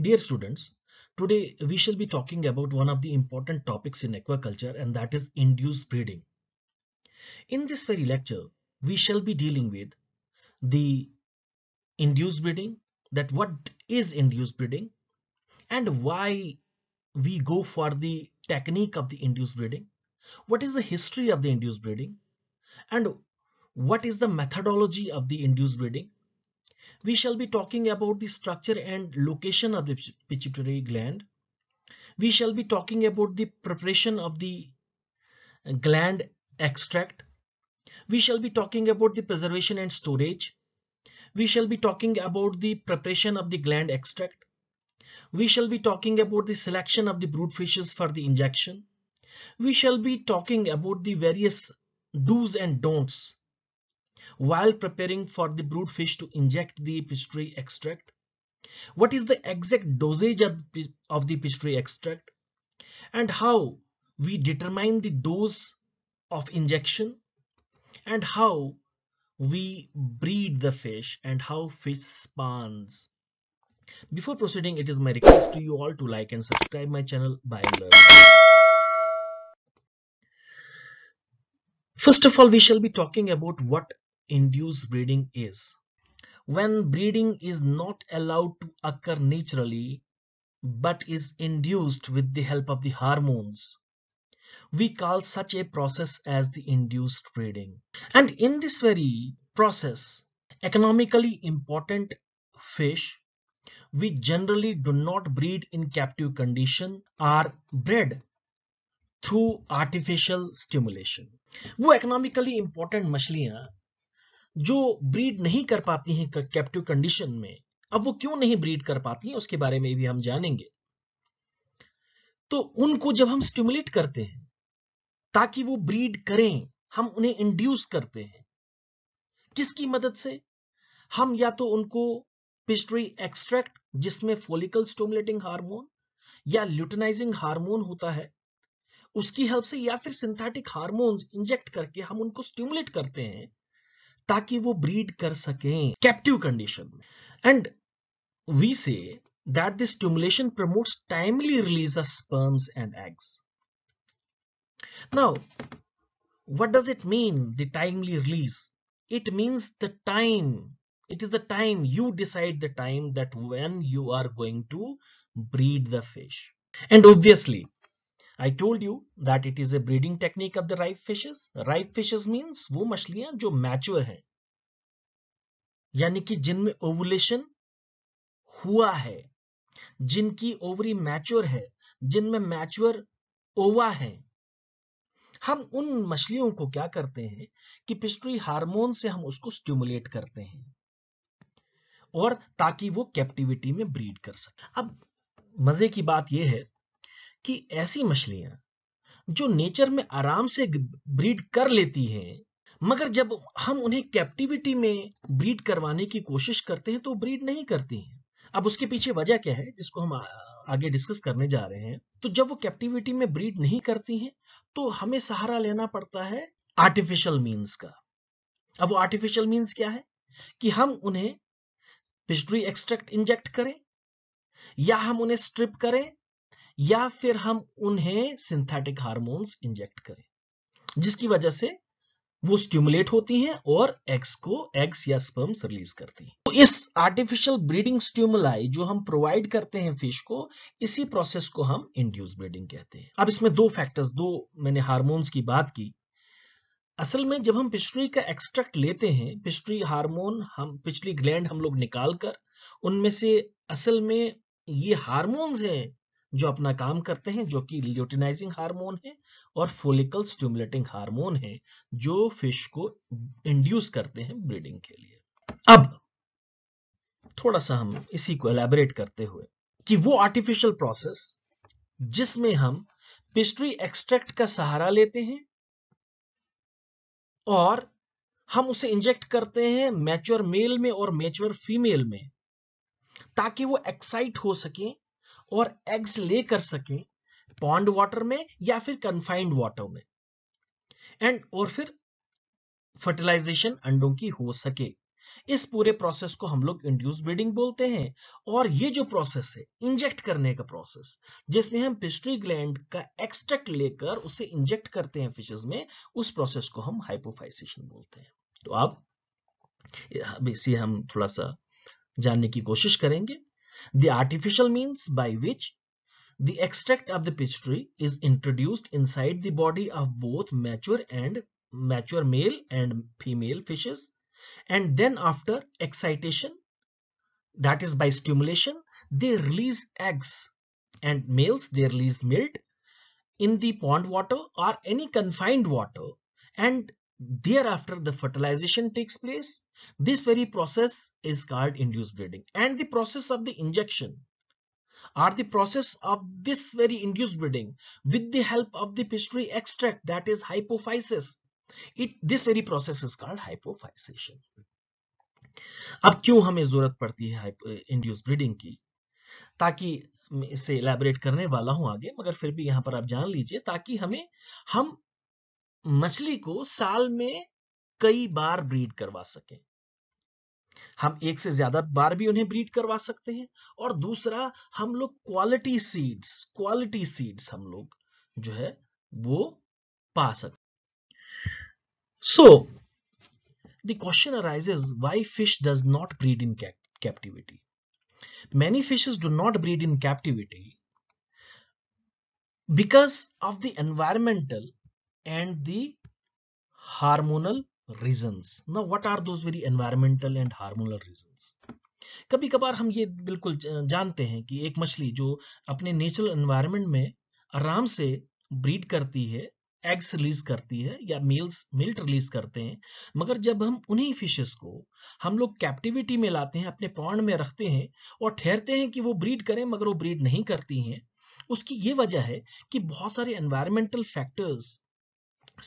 Dear students, today we shall be talking about one of the important topics in aquaculture and that is induced breeding. In this very lecture, we shall be dealing with the induced breeding, that what is induced breeding and why we go for the technique of the induced breeding, what is the history of the induced breeding and what is the methodology of the induced breeding we shall be talking about the structure and location of the pituitary gland. We shall be talking about the preparation of the gland extract. We shall be talking about the preservation and storage. We shall be talking about the preparation of the gland extract. We shall be talking about the selection of the brood fishes for the injection. We shall be talking about the various do's and don'ts while preparing for the brood fish to inject the pistillary extract? What is the exact dosage of, the pistillary extract? And how we determine the dose of injection? And how we breed the fish and how fish spawns? Before proceeding, it is my request to you all to like and subscribe my channel by First of all, we shall be talking about what induced breeding is. When breeding is not allowed to occur naturally but is induced with the help of the hormones. We call such a process as the induced breeding. And in this very process, economically important fish we generally do not breed in captive condition are bred through artificial stimulation. वो economically important मछलियाँ जो breed नहीं कर पाती हैं captive condition में अब वो क्यों नहीं ब्रीड कर पाती हैं उसके बारे में भी हम जानेंगे तो उनको जब हम स्टिमुलेट करते हैं ताकि वो ब्रीड करें हम उन्हें इंड्यूस करते हैं किसकी मदद से हम या तो उनको पिस्ट्री एक्सट्रैक्ट जिसमें फोलिकल स्टोमुलेटिंग हार्मोन या ल्यूटनाइजिंग हार्मोन होता है उसकी हेल्प से या फिर सिंथेटिक हार्मोन्स इंजेक्ट करके हम उनको स्टिमुलेट करते हैं ताकि वो ब्रीड कर सकें captive condition and we say that this stimulation promotes timely release of sperms and eggs. Now, what does it mean, the timely release? It means the time. It is the time you decide the time that when you are going to breed the fish. And obviously, I told you that it is a breeding technique of the ripe fishes ripe fishes means वो मछलियां जो mature हैं यानी कि जिनमें ovulation हुआ है जिनकी ओवरी मैच्योर है जिनमें मैच्योर ओवा है हम उन मछलियों को क्या करते हैं कि पिस्ट्री हार्मोन से हम उसको स्टिमुलेट करते हैं और ताकि वो कैप्टिविटी में ब्रीड कर सके अब मजे की बात यह है कि ऐसी मछलियां जो नेचर में आराम से ब्रीड कर लेती हैं मगर जब हम उन्हें कैप्टिविटी में ब्रीड करवाने की कोशिश करते हैं तो ब्रीड नहीं करती हैं अब उसके पीछे वजह क्या है जिसको हम आगे डिस्कस करने जा रहे हैं तो जब वो कैप्टिविटी में ब्रीड नहीं करती हैं तो हमें सहारा लेना पड़ता है आर्टिफिशियल मीन्स का अब वो आर्टिफिशियल मीन्स क्या है कि हम उन्हें पिस्ट्री एक्सट्रैक्ट इंजेक्ट करें या हम उन्हें स्ट्रिप करें या फिर हम उन्हें सिंथेटिक हार्मोन्स इंजेक्ट करें जिसकी वजह से वो स्टिमुलेट होती हैं और एग्स को एग्स या स्पर्म्स रिलीज करती हैं तो इस आर्टिफिशियल ब्रीडिंग स्टिमुलाई जो हम प्रोवाइड करते हैं फिश को इसी प्रोसेस को हम इंड्यूस ब्रीडिंग कहते हैं अब इसमें दो फैक्टर्स दो मैंने हार्मोन्स की बात की असल में जब हम पिस्ट्री का एक्सट्रैक्ट लेते हैं पिस्ट्री हार्मोन हम पिछली ग्लैंड हम लोग निकाल कर उनमें से असल में ये हार्मोन्स हैं जो अपना काम करते हैं जो कि ल्यूटिनाइजिंग हार्मोन है और फोलिकल स्टिमुलेटिंग हार्मोन है जो फिश को इंड्यूस करते हैं ब्रीडिंग के लिए अब थोड़ा सा हम इसी को एलेबरेट करते हुए कि वो आर्टिफिशियल प्रोसेस जिसमें हम पिस्ट्री एक्सट्रैक्ट का सहारा लेते हैं और हम उसे इंजेक्ट करते हैं मैच्योर मेल में और मैच्योर फीमेल में ताकि वो एक्साइट हो सके और एग्स ले कर सके पॉन्ड वाटर में या फिर कन्फाइंड वाटर में एंड और फिर फर्टिलाइजेशन अंडों की हो सके इस पूरे प्रोसेस को हम लोग इंड्यूस ब्रीडिंग बोलते हैं और ये जो प्रोसेस है इंजेक्ट करने का प्रोसेस जिसमें हम पिस्ट्री ग्लैंड का एक्सट्रैक्ट लेकर उसे इंजेक्ट करते हैं फिशेज में उस प्रोसेस को हम हाइपोफाइसेशन बोलते हैं तो आप अब हम थोड़ा सा जानने की कोशिश करेंगे The artificial means by which the extract of the pitch tree is introduced inside the body of both mature and mature male and female fishes and then after excitation that is by stimulation they release eggs and males they release milt in the pond water or any confined water and thereafter the fertilization takes place this very process is called induced breeding and the process of the injection or the process of this very induced breeding with the help of the pituitary extract that is hypophysis it this very process is called hypophysation अब क्यों हमें जरूरत पड़ती है induce breeding की ताकि इसे elaborate करने वाला हूं आगे मगर फिर भी यहां पर आप जान लीजिए ताकि हमें हम मछली को साल में कई बार ब्रीड करवा सके हम एक से ज्यादा बार भी उन्हें ब्रीड करवा सकते हैं और दूसरा हम लोग क्वालिटी सीड्स क्वालिटी सीड्स हम लोग जो है वो पा सकते so the question arises why fish does not breed in captivity many fishes do not breed in captivity because of the environmental and the hormonal reasons. Now what are those very environmental and hormonal reasons? कभी कभार हम ये बिल्कुल जानते हैं कि एक मछली जो अपने नेचुरल एनवायरनमेंट में आराम से ब्रीड करती है एग्स रिलीज करती है या मेल्स मिल्ट रिलीज करते हैं मगर जब हम उन्हीं फिशेस को हम लोग कैप्टिविटी में लाते हैं अपने पॉन्ड में रखते हैं और ठहरते हैं कि वो ब्रीड करें मगर वो ब्रीड नहीं करती हैं उसकी ये वजह है कि बहुत सारे एनवायरमेंटल फैक्टर्स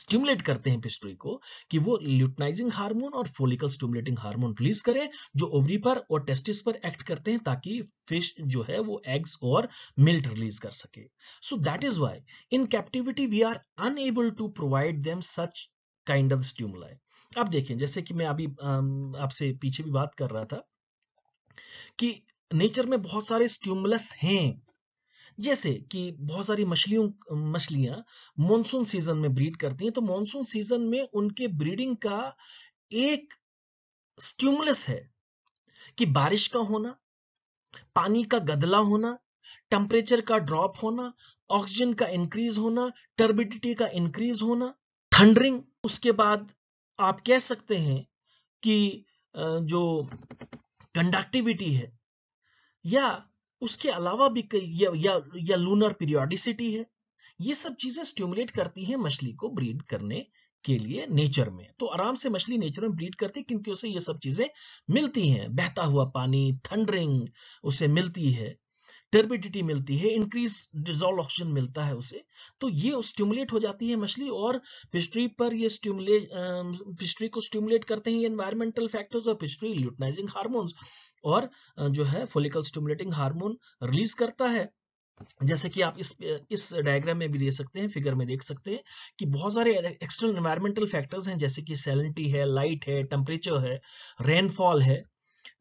स्टिमुलेट करते हैं पिस्टोरी को कि वो ल्यूटनाइजिंग हार्मोन और फोलिकल स्टिमुलेटिंग हार्मोन रिलीज करें जो ओवरी पर और टेस्टिस पर एक्ट करते हैं ताकि फिश जो है वो एग्स और मिल्ट रिलीज कर सके so that is why in captivity we are unable to provide them such kind of stimuli अब देखें जैसे कि मैं अभी आपसे पीछे भी बात कर रहा था कि नेचर में बहुत सारे स्ट्यूमुलस हैं जैसे कि बहुत सारी मछलियों मछलियां मॉनसून सीजन में ब्रीड करती हैं तो मॉनसून सीजन में उनके ब्रीडिंग का एक स्ट्यूमुलस है कि बारिश का होना पानी का गदला होना टेम्परेचर का ड्रॉप होना ऑक्सीजन का इंक्रीज होना टर्बिडिटी का इंक्रीज होना थंडरिंग उसके बाद आप कह सकते हैं कि जो कंडक्टिविटी है या उसके अलावा भी या, या, या लूनर पीरियोडिसिटी है ये सब चीजें स्टिमुलेट करती हैं मछली को ब्रीड करने के लिए नेचर में तो आराम से मछली नेचर में ब्रीड करती है क्योंकि उसे ये सब चीजें मिलती हैं बहता हुआ पानी थंडरिंग उसे मिलती है टर्बिडिटी मिलती है इंक्रीज डिजोल्व ऑक्सीजन मिलता है उसे तो ये स्टिमुलेट हो जाती है मछली और पिस्ट्री पर ये स्टिमुलेट फिस्ट्री को स्टिमुलेट करते हैं एनवायरमेंटल फैक्टर्स और पिस्ट्री ल्यूटनाइजिंग हार्मोन्स और जो है फोलिकल स्टिमुलेटिंग हार्मोन रिलीज करता है जैसे कि आप इस इस डायग्राम में भी दे सकते हैं फिगर में देख सकते हैं कि बहुत सारे एक्सटर्नल एनवायरमेंटल फैक्टर्स हैं जैसे कि सैलिनिटी है लाइट है टेम्परेचर है रेनफॉल है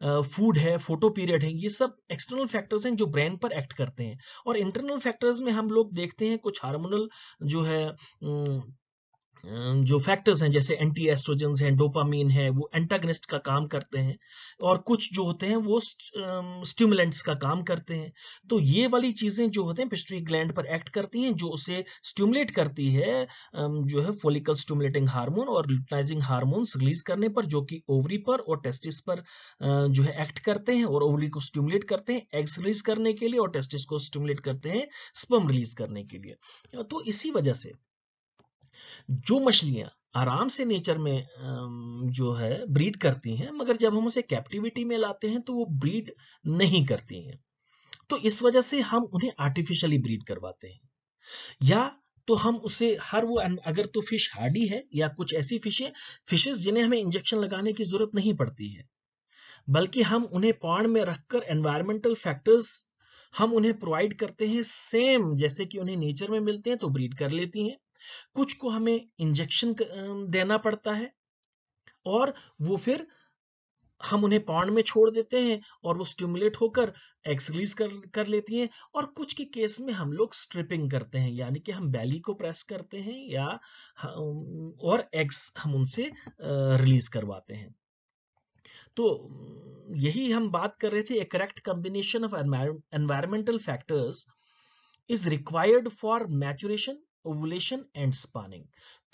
फूड है फोटो पीरियड है ये सब एक्सटर्नल फैक्टर्स हैं जो ब्रेन पर एक्ट करते हैं और इंटरनल फैक्टर्स में हम लोग देखते हैं कुछ हार्मोनल जो है जो फैक्टर्स हैं जैसे एंटी एस्ट्रोजेंस हैं डोपामीन है वो एंटागनिस्ट का काम करते हैं और कुछ जो होते हैं वो स्टिमुलेंट्स का काम करते हैं तो ये वाली चीजें जो होते हैं पिस्ट्री ग्लैंड पर एक्ट करती हैं जो उसे स्टिमुलेट करती है जो है फोलिकल स्टिमुलेटिंग हार्मोन और ल्यूटनाइजिंग हार्मोन्स रिलीज करने पर जो कि ओवरी पर और टेस्टिस पर जो है एक्ट करते हैं और ओवरी को स्टिमुलेट करते हैं एग्स रिलीज करने के लिए और टेस्टिस को स्टिमुलेट करते हैं स्पम रिलीज करने के लिए तो इसी वजह से जो मछलियां आराम से नेचर में जो है ब्रीड करती हैं मगर जब हम उसे कैप्टिविटी में लाते हैं तो वो ब्रीड नहीं करती हैं तो इस वजह से हम उन्हें आर्टिफिशियली ब्रीड करवाते हैं या तो हम उसे हर वो अगर तो फिश हार्डी है या कुछ ऐसी फिशें फिशेस जिन्हें हमें इंजेक्शन लगाने की जरूरत नहीं पड़ती है बल्कि हम उन्हें पॉन्ड में रखकर एनवायरमेंटल फैक्टर्स हम उन्हें प्रोवाइड करते हैं सेम जैसे कि उन्हें नेचर में मिलते हैं तो ब्रीड कर लेती हैं कुछ को हमें इंजेक्शन देना पड़ता है और वो फिर हम उन्हें पॉन्ड में छोड़ देते हैं और वो स्टिमुलेट होकर एग्स रिलीज कर, कर लेती हैं और कुछ के केस में हम लोग स्ट्रिपिंग करते हैं यानी कि हम बैली को प्रेस करते हैं या और एग्स हम उनसे रिलीज करवाते हैं तो यही हम बात कर रहे थे a correct combination of environmental factors is required for maturation ovulation and spawning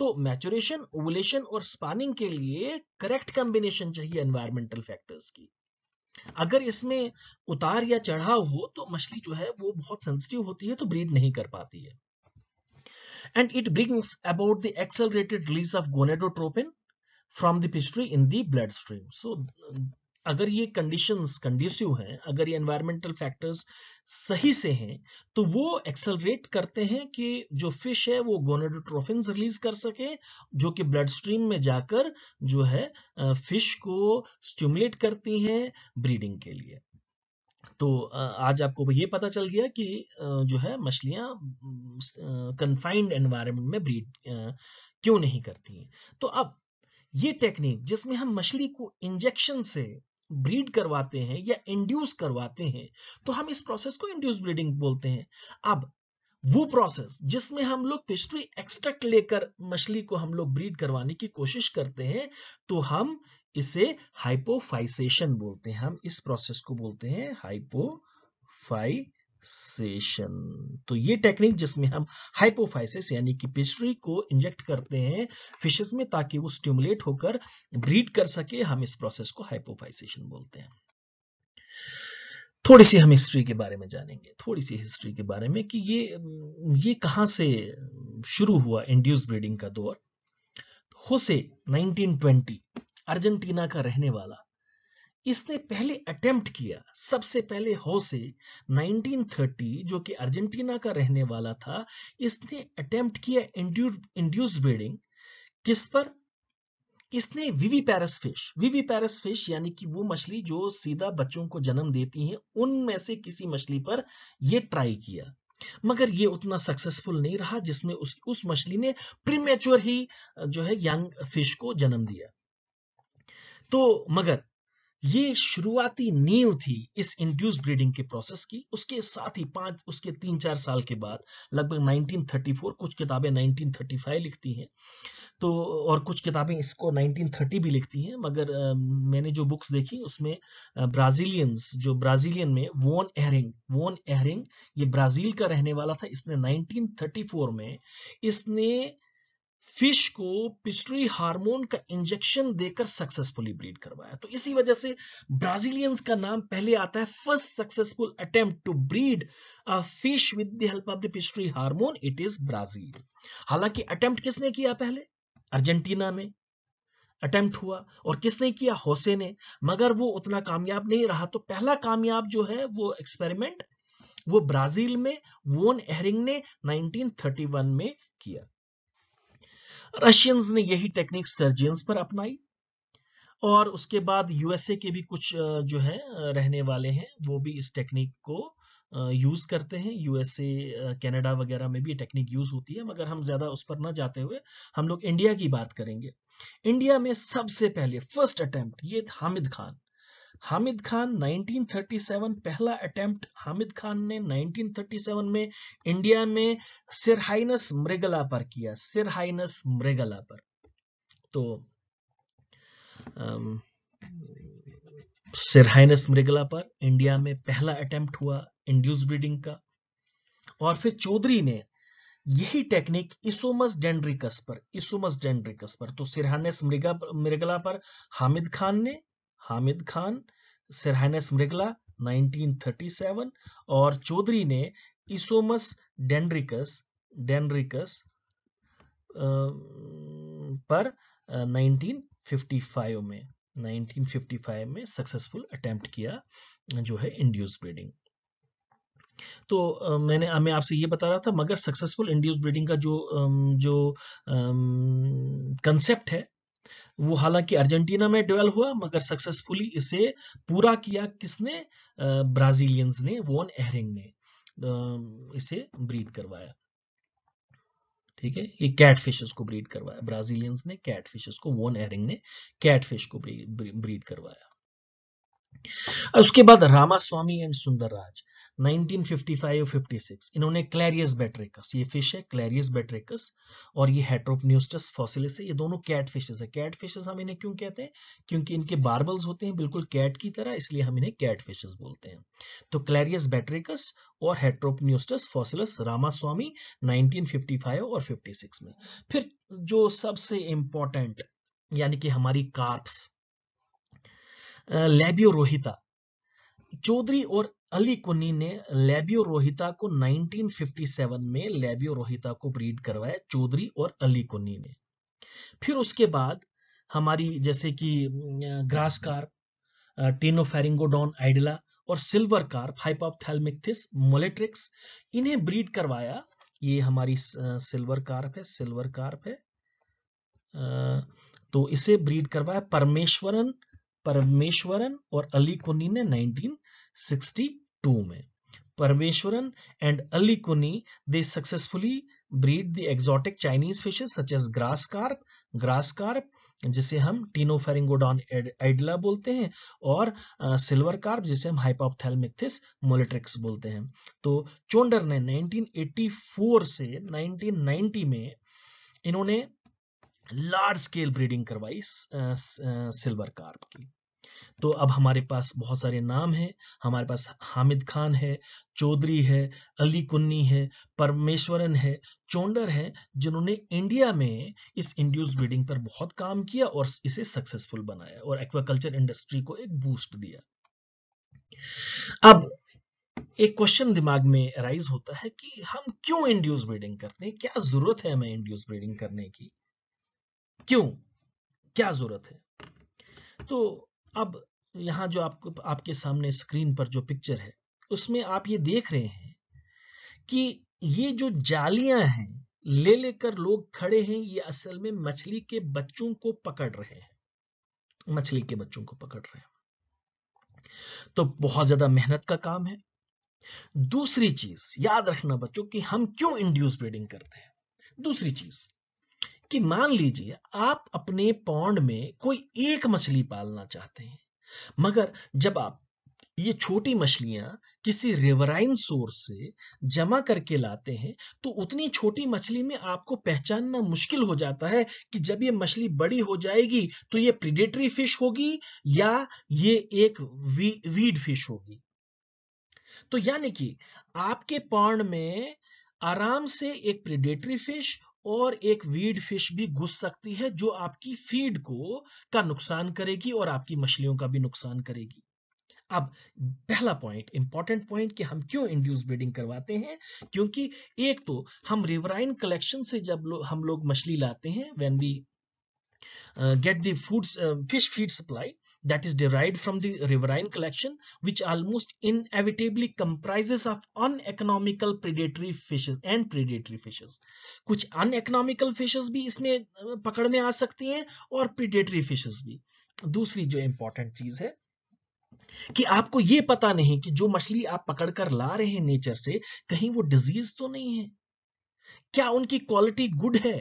तो मैचुरेशन ओवुलेशन और स्पानिंग के लिए करेक्ट कॉम्बिनेशन चाहिए एनवायरमेंटल फैक्टर्स की अगर इसमें उतार या चढ़ाव हो तो मछली जो है वो बहुत सेंसिटिव होती है तो ब्रीड नहीं कर पाती है and it brings about the accelerated release of gonadotropin from the in in the bloodstream. So अगर ये कंडीशंस कंड्यूसिव हैं अगर ये एनवायरमेंटल फैक्टर्स सही से हैं तो वो एक्सलरेट करते हैं कि जो फिश है वो गोनेडोट्रोफिन रिलीज कर सके जो कि ब्लड स्ट्रीम में जाकर जो है फिश को स्टिमुलेट करती हैं ब्रीडिंग के लिए तो आज आपको ये पता चल गया कि जो है मछलियां कन्फाइंड एनवायरमेंट में ब्रीड क्यों नहीं करती हैं तो अब ये टेक्निक जिसमें हम मछली को इंजेक्शन से ब्रीड करवाते हैं या इंड्यूस करवाते हैं तो हम इस प्रोसेस को इंड्यूस ब्रीडिंग बोलते हैं अब वो प्रोसेस जिसमें हम लोग पिस्ट्री एक्सट्रैक्ट लेकर मछली को हम लोग ब्रीड करवाने की कोशिश करते हैं तो हम इसे हाइपोफाइसेशन बोलते हैं हम इस प्रोसेस को बोलते हैं हाइपोफाइ सेशन तो ये टेक्निक जिसमें हम हाइपोफाइसिस यानी कि पिस्ट्री को इंजेक्ट करते हैं फिशेस में ताकि वो स्टिमुलेट होकर ब्रीड कर सके हम इस प्रोसेस को हाइपोफाइसेशन बोलते हैं थोड़ी सी हम हिस्ट्री के बारे में जानेंगे थोड़ी सी हिस्ट्री के बारे में कि ये ये कहां से शुरू हुआ इंड्यूस ब्रीडिंग का दौर तो होसे 1920 अर्जेंटीना का रहने वाला इसने पहले अटेम्प्ट किया सबसे पहले होसे 1930 जो कि अर्जेंटीना का रहने वाला था इसने अटेम्प्ट किया इंड्यूस ब्रीडिंग किस पर इसने विवी पैरस फिश विवी पैरस फिश यानी कि वो मछली जो सीधा बच्चों को जन्म देती है उनमें से किसी मछली पर ये ट्राई किया मगर ये उतना सक्सेसफुल नहीं रहा जिसमें उस उस मछली ने प्रीमेच्योर ही जो है यंग फिश को जन्म दिया तो मगर ये शुरुआती नींव थी इस इंड्यूस ब्रीडिंग के प्रोसेस की उसके साथ ही पांच उसके तीन चार साल के बाद लगभग 1934 कुछ किताबें 1935 लिखती हैं तो और कुछ किताबें इसको 1930 भी लिखती हैं मगर आ, मैंने जो बुक्स देखी उसमें ब्राजीलियंस जो ब्राजीलियन में वोन एहरिंग वोन एहरिंग ये ब्राजील का रहने वाला था इसने नाइनटीन में इसने फिश को पिस्ट्री हार्मोन का इंजेक्शन देकर सक्सेसफुली ब्रीड करवाया तो इसी वजह से ब्राजीलियंस का नाम पहले आता है first successful attempt to breed a fish with the help of the pituitary hormone it is Brazil हालांकि अटेम्प्ट किसने किया पहले अर्जेंटीना में अटेम्प्ट हुआ और किसने किया होसे ने मगर वो उतना कामयाब नहीं रहा तो पहला कामयाब जो है वो एक्सपेरिमेंट वो ब्राजील में वोन एहरिंग ने 1931 में किया रशियंस ने यही टेक्निक सर्जियंस पर अपनाई और उसके बाद यूएसए के भी कुछ जो है रहने वाले हैं वो भी इस टेक्निक को यूज करते हैं यूएसए कनाडा वगैरह में भी ये टेक्निक यूज होती है मगर हम ज्यादा उस पर ना जाते हुए हम लोग इंडिया की बात करेंगे इंडिया में सबसे पहले फर्स्ट अटेम्प्ट ये हामिद खान हामिद खान 1937 पहला अटेम्प्ट हामिद खान ने 1937 में इंडिया में सिरहाइनस मृगला पर किया सिरहाइनस मृगला पर तो सिरहाइनस मृगला पर इंडिया में पहला अटेम्प्ट हुआ इंड्यूस ब्रीडिंग का और फिर चौधरी ने यही टेक्निक इसोमस डेंड्रिकस पर इसोमस डेंड्रिकस पर तो सिरहानस मृगा मृगला पर हामिद खान ने हामिद खान सरहनस मृगला 1937 और चौधरी ने इसोमस डेंड्रिकस डेंड्रिकस पर 1955 में 1955 में सक्सेसफुल अटेम्प्ट किया जो है इंड्यूस ब्रीडिंग तो मैंने मैं आपसे ये बता रहा था मगर सक्सेसफुल इंड्यूस ब्रीडिंग का जो जो कंसेप्ट है वो हालांकि अर्जेंटीना में ट्वेल्व हुआ मगर सक्सेसफुली इसे पूरा किया किसने ब्राजीलियंस ने वॉन एहरिंग ने इसे ब्रीड करवाया ठीक है ये कैट फिशेस को ब्रीड करवाया ब्राजीलियंस ने कैट फिशेस को वॉन एहरिंग ने कैट फिश को ब्रीड करवाया उसके बाद रामा स्वामी एंड सुंदर राज 1955-56 इन्होंने क्लैरियस बेट्रेकस ये फिश है क्लैरियस बेट्रेकस और ये हेट्रोपन्यूस्टस फॉसिलिस है ये दोनों कैट फिशेस है कैट फिशेस हम इन्हें क्यों कहते हैं क्योंकि इनके बार्बल्स होते हैं बिल्कुल कैट की तरह इसलिए हम इन्हें कैट फिशेस बोलते हैं तो क्लैरियस बेट्रेकस और हेट्रोपन्यूस्टस फॉसिलिस रामास्वामी 1955 और 56 में फिर जो सबसे इंपॉर्टेंट यानी कि हमारी कार्प्स लेबियो रोहिता चौधरी और अली कुन्नी ने लेबियो रोहिता को 1957 में लेबियो रोहिता को ब्रीड करवाया चौधरी और अली कुन्नी ने फिर उसके बाद हमारी जैसे कि ग्रास कार्प फेरिंगोडॉन आइडला और सिल्वर कार्प हाइपोपथैलमिक्थिस मोलेट्रिक्स इन्हें ब्रीड करवाया ये हमारी सिल्वर कार्प है सिल्वर कार्प है तो इसे ब्रीड करवाया परमेश्वरन परमेश्वरन और अली कुन्नी ने 19 1862 में Parameswaran and Alikunhi they successfully breed the exotic Chinese fishes such as grass carp grass carp जिसे हम टीनोफेरिंगोडॉन एडला बोलते हैं और सिल्वर कार्प जिसे हम हाइपोथेलमिक्थिस मोलिट्रिक्स बोलते हैं तो चोंडर ने 1984 से 1990 में इन्होंने लार्ज स्केल ब्रीडिंग करवाई सिल्वर कार्प की तो अब हमारे पास बहुत सारे नाम हैं हमारे पास हामिद खान है चौधरी है अली कुन्नी है परमेश्वरन है चोंडर है जिन्होंने इंडिया में इस इंड्यूस ब्रीडिंग पर बहुत काम किया और इसे सक्सेसफुल बनाया और एक्वाकल्चर इंडस्ट्री को एक बूस्ट दिया अब एक क्वेश्चन दिमाग में राइज होता है कि हम क्यों इंड्यूस ब्रीडिंग करते हैं क्या जरूरत है हमें इंड्यूस ब्रीडिंग करने की क्यों क्या जरूरत है तो अब यहां जो आपको आपके सामने स्क्रीन पर जो पिक्चर है उसमें आप ये देख रहे हैं कि ये जो जालियां हैं ले लेकर लोग खड़े हैं ये असल में मछली के बच्चों को पकड़ रहे हैं मछली के बच्चों को पकड़ रहे हैं तो बहुत ज्यादा मेहनत का काम है दूसरी चीज याद रखना बच्चों कि हम क्यों इंड्यूस ब्रीडिंग करते हैं दूसरी चीज कि मान लीजिए आप अपने पौंड में कोई एक मछली पालना चाहते हैं मगर जब आप ये छोटी मछलियां किसी रिवराइन सोर्स से जमा करके लाते हैं तो उतनी छोटी मछली में आपको पहचानना मुश्किल हो जाता है कि जब ये मछली बड़ी हो जाएगी तो ये प्रिडेटरी फिश होगी या ये एक वी, वीड फिश होगी तो यानी कि आपके पौंड में आराम से एक प्रिडेटरी फिश और एक वीड फिश भी घुस सकती है जो आपकी फीड को का नुकसान करेगी और आपकी मछलियों का भी नुकसान करेगी अब पहला पॉइंट इंपॉर्टेंट पॉइंट कि हम क्यों इंड्यूस ब्रीडिंग करवाते हैं क्योंकि एक तो हम रिवराइन कलेक्शन से जब लो, हम लोग मछली लाते हैं when we get food fish feed supply that is derived from the riverine collection, which almost inevitably comprises of uneconomical predatory fishes and predatory fishes. kuch uneconomical fishes bhi isme pakad mein aa sakti hain aur predatory fishes bhi dusri jo important cheez hai कि आपको यह पता नहीं कि जो मछली आप पकड़कर ला रहे हैं नेचर से कहीं वो डिजीज तो नहीं है क्या उनकी क्वालिटी गुड है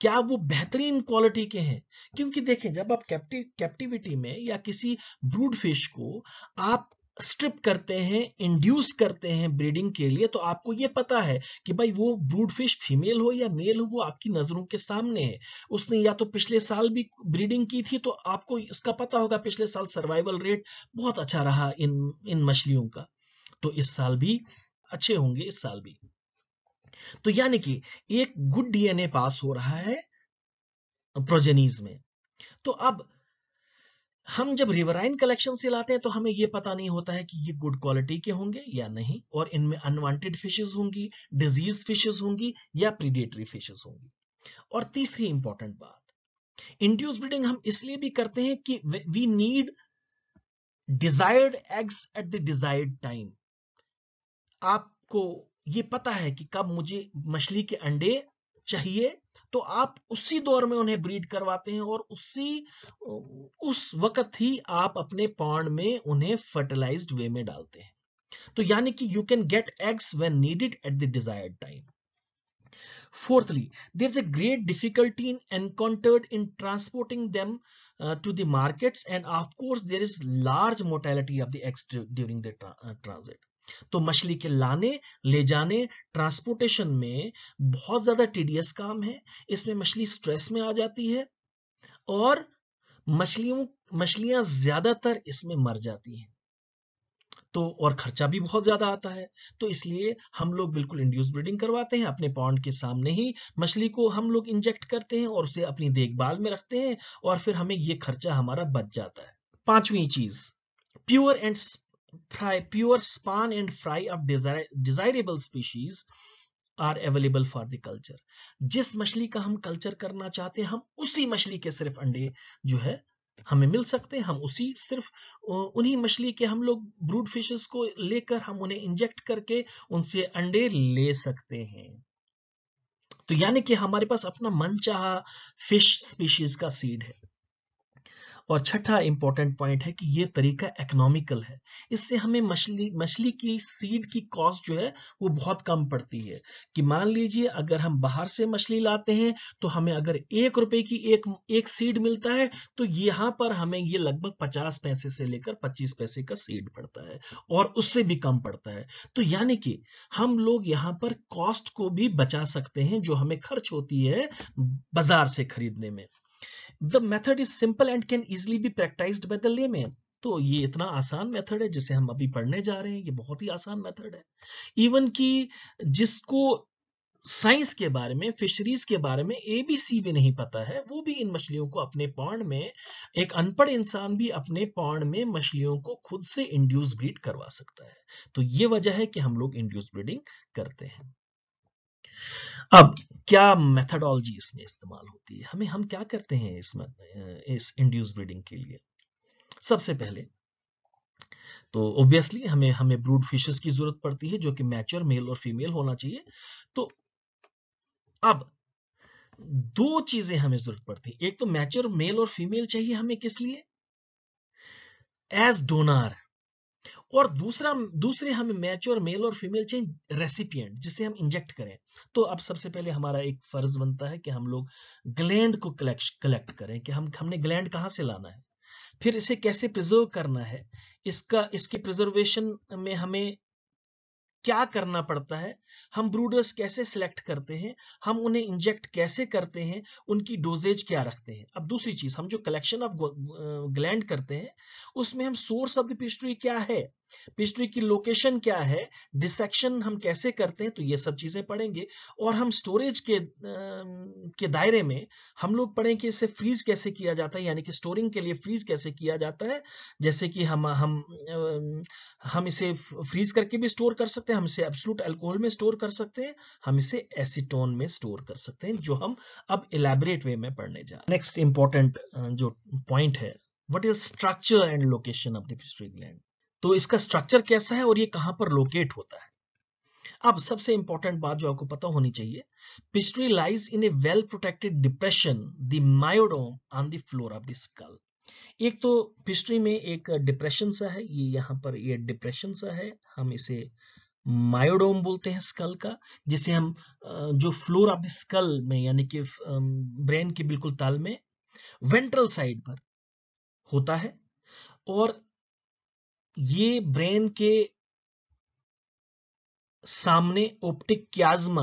क्या वो बेहतरीन क्वालिटी के हैं क्योंकि देखें जब आप कैप्टि कैप्टिविटी में या किसी ब्रूड फिश को आप स्ट्रिप करते हैं इंड्यूस करते हैं ब्रीडिंग के लिए तो आपको ये पता है कि भाई वो ब्रूड फिश फीमेल हो या मेल हो वो आपकी नजरों के सामने है उसने या तो पिछले साल भी ब्रीडिंग की थी तो आपको इसका पता होगा पिछले साल सर्वाइवल रेट बहुत अच्छा रहा इन इन मछलियों का तो इस साल भी अच्छे होंगे इस साल भी तो यानी कि एक गुड डीएनए पास हो रहा है प्रोजेनीज में तो अब हम जब रिवराइन कलेक्शन से लाते हैं तो हमें यह पता नहीं होता है कि ये गुड क्वालिटी के होंगे या नहीं और इनमें अनवांटेड फिशेज होंगी डिजीज फिशेज होंगी या प्रीडेटरी फिशेज होंगी और तीसरी इंपॉर्टेंट बात इंड्यूस ब्रीडिंग हम इसलिए भी करते हैं कि we need desired eggs at the desired time आपको ये पता है कि कब मुझे मछली के अंडे चाहिए तो आप उसी दौर में उन्हें ब्रीड करवाते हैं और उसी उस वक्त ही आप अपने पॉन्ड में उन्हें फर्टिलाइज्ड वे में डालते हैं तो यानी कि you can get eggs when needed at the desired time fourthly there is a great difficulty in encountered in transporting them to the markets and of course there is large mortality of the eggs during the transit तो मछली के लाने ले जाने transportation में बहुत ज्यादा TDS काम है इसमें मछली स्ट्रेस में आ जाती है और मछलियों मछलियां ज्यादातर इसमें मर जाती हैं तो और खर्चा भी बहुत ज्यादा आता है तो इसलिए हम लोग बिल्कुल इंड्यूस ब्रीडिंग करवाते हैं अपने पॉन्ड के सामने ही मछली को हम लोग इंजेक्ट करते हैं और उसे अपनी देखभाल में रखते हैं और फिर हमें ये खर्चा हमारा बच जाता है पांचवी चीज pure and fry, pure spawn and fry of desire, desirable species are available for the culture जिस मछली का हम कल्चर करना चाहते हैं हम उसी मछली के सिर्फ अंडे जो है हमें मिल सकते हैं हम उसी सिर्फ उन्हीं मछली के हम लोग ब्रूड फिशेस को लेकर हम उन्हें इंजेक्ट करके उनसे अंडे ले सकते हैं तो यानी कि हमारे पास अपना मन चाह फिश स्पीशीज का सीड है और छठा इंपॉर्टेंट पॉइंट है कि ये तरीका इकोनॉमिकल है इससे हमें मछली मछली की सीड की कॉस्ट जो है वो बहुत कम पड़ती है कि मान लीजिए अगर हम बाहर से मछली लाते हैं तो हमें अगर एक रुपए की एक एक सीड मिलता है तो यहाँ पर हमें ये लगभग पचास पैसे से लेकर पच्चीस पैसे का सीड पड़ता है और उससे भी कम पड़ता है तो यानी कि हम लोग यहाँ पर कॉस्ट को भी बचा सकते हैं जो हमें खर्च होती है बाजार से खरीदने में the method is simple and can easily be practised by the layman तो ये इतना आसान मेथड है जिसे हम अभी पढ़ने जा रहे हैं ये बहुत ही आसान मेथड है इवन कि जिसको साइंस के बारे में फिशरीज के बारे में एबीसी भी नहीं पता है वो भी इन मछलियों को अपने पौंड में एक अनपढ़ इंसान भी अपने पौंड में मछलियों को खुद से इंड्यूस ब्रीड करवा सकता है तो ये वजह है कि हम लोग इंड्यूस ब्रीडिंग करते हैं अब क्या मेथडोलॉजी इसमें इस्तेमाल होती है हमें हम क्या करते हैं इसमें इस इंड्यूस ब्रीडिंग के लिए सबसे पहले तो ऑब्वियसली हमें हमें ब्रूड फिशेस की जरूरत पड़ती है जो कि मैच्योर मेल और फीमेल होना चाहिए तो अब दो चीजें हमें जरूरत पड़ती है एक तो मैच्योर मेल और फीमेल चाहिए हमें किस लिए एज डोनार और दूसरा दूसरे हमें मैच्योर मेल और फीमेल चाहिए रेसिपियंट जिसे हम इंजेक्ट करें तो अब सबसे पहले हमारा एक फर्ज बनता है कि हम लोग ग्लैंड को कलेक्ट कलेक्ट करें कि हम हमने ग्लैंड कहाँ से लाना है फिर इसे कैसे प्रिजर्व करना है इसका इसकी प्रिजर्वेशन में हमें क्या करना पड़ता है हम ब्रूडर्स कैसे सिलेक्ट करते हैं हम उन्हें इंजेक्ट कैसे करते हैं उनकी डोजेज क्या रखते हैं अब दूसरी चीज हम जो कलेक्शन ऑफ ग्लैंड करते हैं उसमें हम सोर्स ऑफ द क्या है पिस्ट्री की लोकेशन क्या है डिसेक्शन हम कैसे करते हैं तो ये सब चीजें पढ़ेंगे और हम स्टोरेज के आ, के दायरे में हम लोग कि इसे फ्रीज कैसे किया जाता है यानी कि स्टोरिंग के लिए फ्रीज कैसे किया जाता है जैसे कि हम हम हम इसे फ्रीज करके भी स्टोर कर सकते हैं हम इसे एब्सोलूट अल्कोहल में स्टोर कर सकते हैं हम इसे एसिटोन में स्टोर कर सकते हैं जो हम अब इलेबरेट वे में पढ़ने जा नेक्स्ट इंपॉर्टेंट जो पॉइंट है what is structure and location of the pituitary तो इसका स्ट्रक्चर कैसा है और ये कहां पर लोकेट होता है अब सबसे इंपॉर्टेंट बात जो आपको पता होनी चाहिए pituitary lies in a well protected depression the myodome on the floor of the skull एक तो पिस्ट्री में एक डिप्रेशन सा है ये यहां पर ये डिप्रेशन सा है हम इसे मायोडोम बोलते हैं स्कल का जिसे हम जो फ्लोर ऑफ द स्कल में यानी कि ब्रेन के बिल्कुल ताल में वेंट्रल साइड पर होता है और ये ब्रेन के सामने ओप्टिक क्याज्मा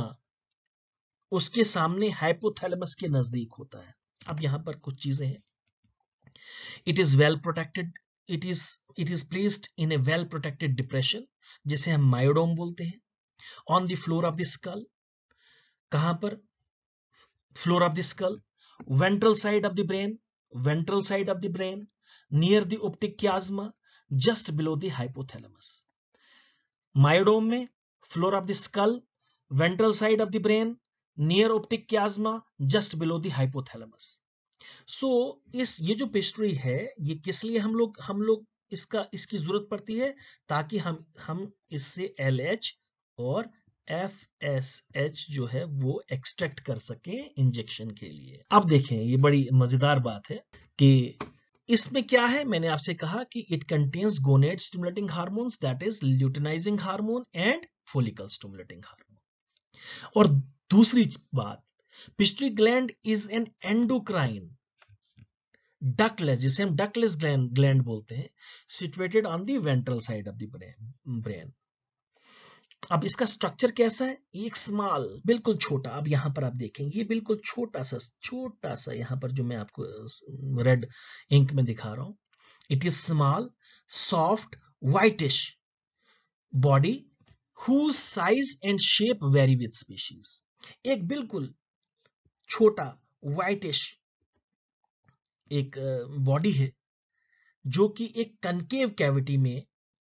उसके सामने हाइपोथैलेमस के नजदीक होता है अब यहां पर कुछ चीजें हैं it is well protected it is it is placed in a well protected depression जिसे हम मायोडोम बोलते हैं on the floor of the skull कहां पर floor of the skull ventral side of the brain ventral side of the brain near the optic chiasma just below the hypothalamus myodome में floor of the skull ventral side of the brain near optic chiasma just below the hypothalamus so इस ये जो pastry है ये किस लिए हम लोग हम लोग इसका इसकी जरूरत पड़ती है ताकि हम हम इससे एल एच और एफ एस एच जो है वो एक्सट्रैक्ट कर सके इंजेक्शन के लिए अब देखें ये बड़ी मजेदार बात है कि इसमें क्या है मैंने आपसे कहा कि it contains gonad stimulating hormone that is luteinizing hormone and follicle stimulating hormone और दूसरी बात pituitary gland is an endocrine ductless जिसे हम डकलेस ग्लैंड बोलते हैं situated on the ventral side of the brain अब इसका स्ट्रक्चर कैसा है एक स्मॉल बिल्कुल छोटा अब यहाँ पर आप देखेंगे ये बिल्कुल छोटा सा छोटा सा यहाँ पर जो मैं आपको रेड इंक में दिखा रहा हूं it is small soft whitish body who size and shape vary with species एक बिल्कुल छोटा व्हाइटिश एक बॉडी है जो कि एक कंकेव कैविटी में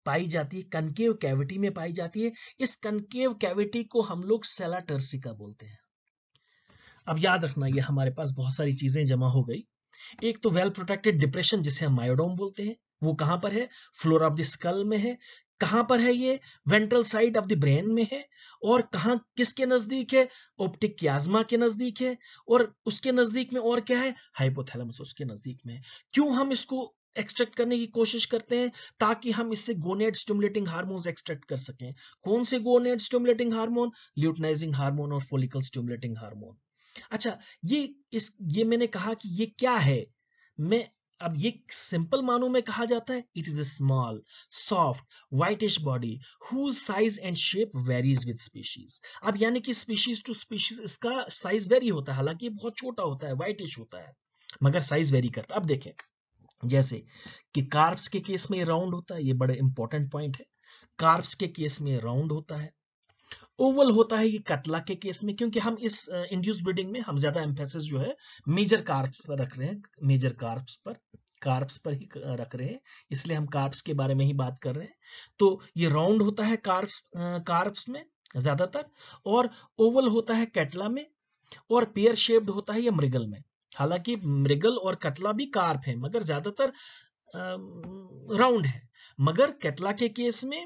पाई जाती है कनकेव कैविटी में पाई जाती है इस कनकेव कैविटी को हम लोग सेला टर्सिका बोलते हैं अब याद रखना ये हमारे पास बहुत सारी चीजें जमा हो गई एक तो वेल प्रोटेक्टेड डिप्रेशन जिसे हम मायोडोम बोलते हैं वो कहां पर है फ्लोर ऑफ द स्कल में है कहां पर है ये ventral side of the brain में है और कहा किसके नजदीक है ऑप्टिक क्याजमा के नजदीक है और उसके नजदीक में और क्या है हाइपोथैलमस उसके नजदीक में क्यों हम इसको एक्सट्रैक्ट करने की कोशिश करते हैं ताकि हम इससे गोनेट स्टिमुलेटिंग हार्मोन्स एक्सट्रैक्ट कर सकें कौन से gonad stimulating hormone luteinizing hormone और फोलिकल स्टिमुलेटिंग हार्मोन अच्छा ये इस ये मैंने कहा कि ये क्या है मैं अब ये सिंपल मानों में कहा जाता है it is a small soft whitish body whose size and shape varies with species अब यानी कि स्पीशीज टू स्पीशीज इसका साइज वेरी होता है हालांकि बहुत छोटा होता है व्हाइटिश होता है मगर साइज वेरी करता है अब देखें जैसे कि कार्ब्स के केस में राउंड होता है ये बड़े इंपॉर्टेंट पॉइंट है कार्ब्स के केस में राउंड होता है ओवल होता है ये कतला के केस में क्योंकि हम इस इंड्यूस ब्रीडिंग में हम ज्यादा एम्फेसिस जो है मेजर कार्ब्स पर रख रहे हैं मेजर कार्ब्स पर कार्ब्स पर ही रख रहे हैं इसलिए हम कार्ब्स के बारे में ही बात कर रहे हैं तो ये राउंड होता है कार्ब्स कार्ब्स में ज्यादातर और ओवल होता है कैटला में और पेयर शेप्ड होता है ये मृगल में हालांकि मृगल और कटला भी कार्प है मगर ज्यादातर राउंड है मगर कटला के केस में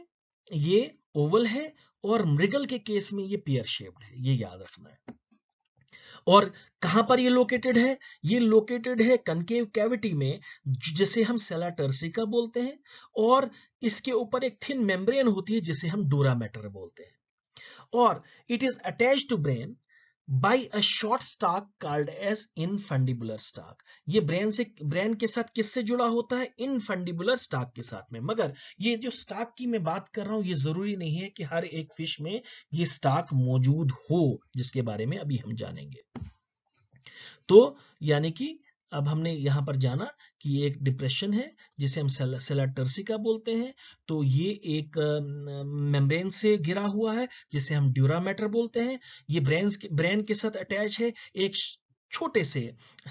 ये ओवल है और मृगल के केस में ये पियर शेप्ड है ये याद रखना है और कहां पर ये लोकेटेड है ये लोकेटेड है कनकेव कैविटी में जिसे हम सेला टर्सिका बोलते हैं और इसके ऊपर एक थिन मेम्ब्रेन होती है जिसे हम मैटर बोलते हैं और it is attach to brain by a short stalk called as infundibular ये ब्रेन से ब्रेन के साथ किससे जुड़ा होता है इनफंडिबुलर फंडिबुलर के साथ में मगर ये जो स्टार्क की मैं बात कर रहा हूं ये जरूरी नहीं है कि हर एक फिश में ये स्टार्क मौजूद हो जिसके बारे में अभी हम जानेंगे तो यानी कि अब हमने यहाँ पर जाना कि ये एक डिप्रेशन है जिसे हम सेला, टर्सिका बोलते हैं तो ये एक मेम्ब्रेन से घिरा हुआ है जिसे हम ड्यूरा मैटर बोलते हैं ये ब्रेन ब्रेन के साथ अटैच है एक छोटे से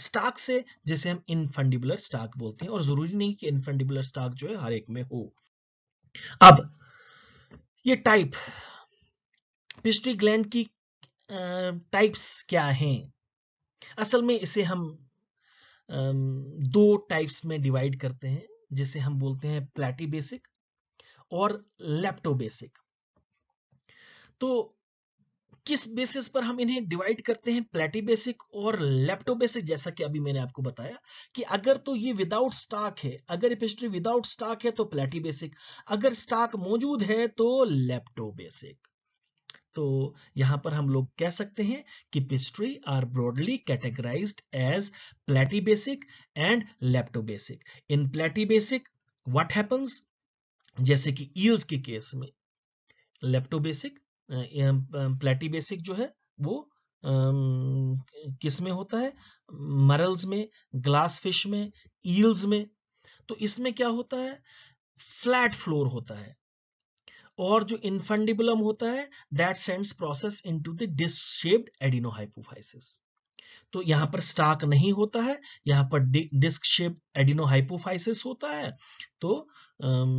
स्टाक से जिसे हम इनफंडिबुलर स्टाक बोलते हैं और जरूरी नहीं कि इनफंडिबुलर स्टाक जो है हर एक में हो अब ये टाइप पिस्ट्री ग्लैंड की टाइप्स क्या हैं असल में इसे हम दो टाइप्स में डिवाइड करते हैं जिसे हम बोलते हैं प्लेटी बेसिक और लैप्टो बेसिक तो किस बेसिस पर हम इन्हें डिवाइड करते हैं प्लेटी बेसिक और लैप्टो बेसिक जैसा कि अभी मैंने आपको बताया कि अगर तो ये विदाउट स्टॉक है अगर विदाउट स्टॉक है तो प्लेटी बेसिक अगर स्टॉक मौजूद है तो लैप्टो बेसिक तो यहां पर हम लोग कह सकते हैं कि pituitary are broadly categorize as platybasic and leptobasic in platybasic what happens जैसे कि ईल्स के केस में लेप्टो बेसिक प्लेटी बेसिक जो है वो किस में होता है मरल्स में ग्लास फिश में ईल्स में तो इसमें क्या होता है फ्लैट फ्लोर होता है और जो इनफंडिबुलम होता है that sends process into the disc shaped adenohypophysis तो यहां पर स्टाक नहीं होता है यहां पर डिस्क शेप एडिनोहाइपोफाइसिस होता है तो अम,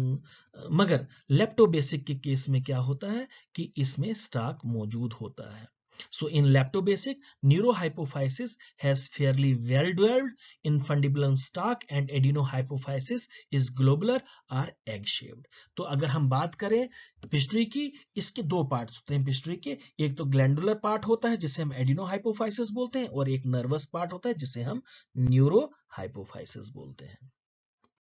मगर लेप्टोबेसिक के केस में क्या होता है कि इसमें स्टाक मौजूद होता है So in lactobasic, neurohypophysis has fairly well developed. In fundibulum stalk and adenohypophysis is globular or egg-shaped. तो अगर हम बात करें पिस्ट्री की इसके दो पार्ट्स होते हैं पिस्ट्री के एक तो ग्लैंडुलर पार्ट होता है जिसे हम एडिनोहाइपोफाइसिस बोलते हैं और एक नर्वस पार्ट होता है जिसे हम न्यूरोहाइपोफाइसिस bolte hain